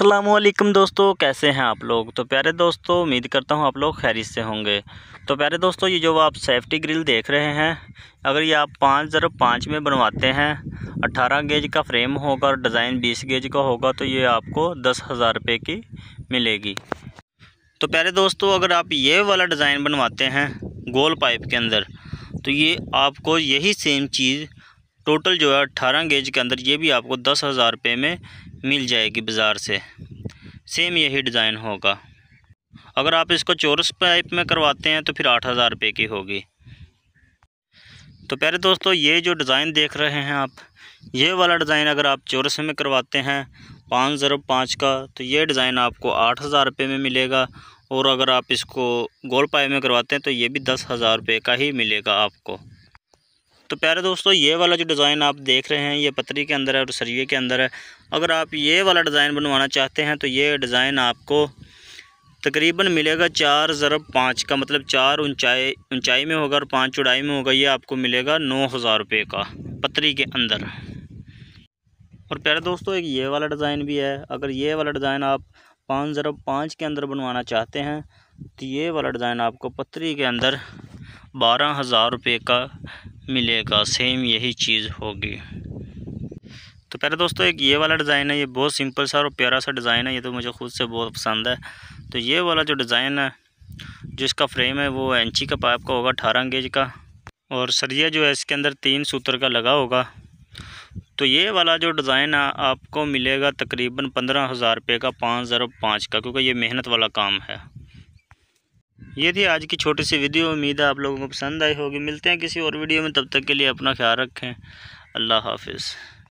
असलम दोस्तों कैसे हैं आप लोग तो प्यारे दोस्तों उम्मीद करता हूं आप लोग खैरियत से होंगे तो प्यारे दोस्तों ये जो आप सेफ्टी ग्रिल देख रहे हैं अगर ये आप पाँच ज़र पाँच में बनवाते हैं अट्ठारह गेज का फ्रेम होगा और डिज़ाइन बीस गेज का होगा तो ये आपको दस हज़ार रुपये की मिलेगी तो प्यारे दोस्तों अगर आप ये वाला डिज़ाइन बनवाते हैं गोल पाइप के अंदर तो ये आपको यही सेम चीज़ टोटल जो है अट्ठारह गेज के अंदर ये भी आपको दस हज़ार रुपये में मिल जाएगी बाज़ार से सेम यही डिज़ाइन होगा अगर आप इसको चोरस पाइप में करवाते हैं तो फिर आठ हज़ार रुपये की होगी तो प्यारे दोस्तों ये जो डिज़ाइन देख रहे हैं आप ये वाला डिज़ाइन अगर आप चोरस में करवाते हैं पाँच ज़रो पाँच का तो ये डिज़ाइन आपको आठ हज़ार रुपये में मिलेगा और अगर आप इसको गोल पाए में करवाते हैं तो ये भी दस हज़ार रुपये का ही मिलेगा आपको तो प्यारे दोस्तों ये वाला जो डिज़ाइन आप देख रहे हैं ये पतरी के अंदर है और सरिये के अंदर है अगर आप ये वाला डिज़ाइन बनवाना चाहते हैं तो ये डिज़ाइन आपको तकरीबन मिलेगा चार ज़रब पाँच का मतलब चार ऊंचाई ऊंचाई में होगा और पाँच चौड़ाई में होगा ये आपको मिलेगा नौ हज़ार रुपये का पतरी के अंदर और प्यारे दोस्तों एक ये वाला डिज़ाइन भी है अगर ये वाला डिज़ाइन आप पाँच ज़रब पाँच के अंदर बनवाना चाहते हैं तो ये वाला डिज़ाइन आपको पतरी के अंदर बारह हज़ार रुपये का मिलेगा सेम यही चीज़ होगी तो पहले दोस्तों एक ये वाला डिज़ाइन है ये बहुत सिंपल सा और प्यारा सा डिज़ाइन है ये तो मुझे खुद से बहुत पसंद है तो ये वाला जो डिज़ाइन है जो इसका फ्रेम है वो एंची का पाइप का होगा अठारह गेज का और सरिया जो है इसके अंदर तीन सूत्र का लगा होगा तो ये वाला जो डिज़ाइन है आपको मिलेगा तकरीबन पंद्रह हज़ार रुपये का पाँच हज़ार पाँच का क्योंकि ये मेहनत वाला काम है ये थी आज की छोटी सी वीडियो उम्मीद है आप लोगों को पसंद आई होगी मिलते हैं किसी और वीडियो में तब तक के लिए अपना ख्याल रखें अल्लाह हाफिज़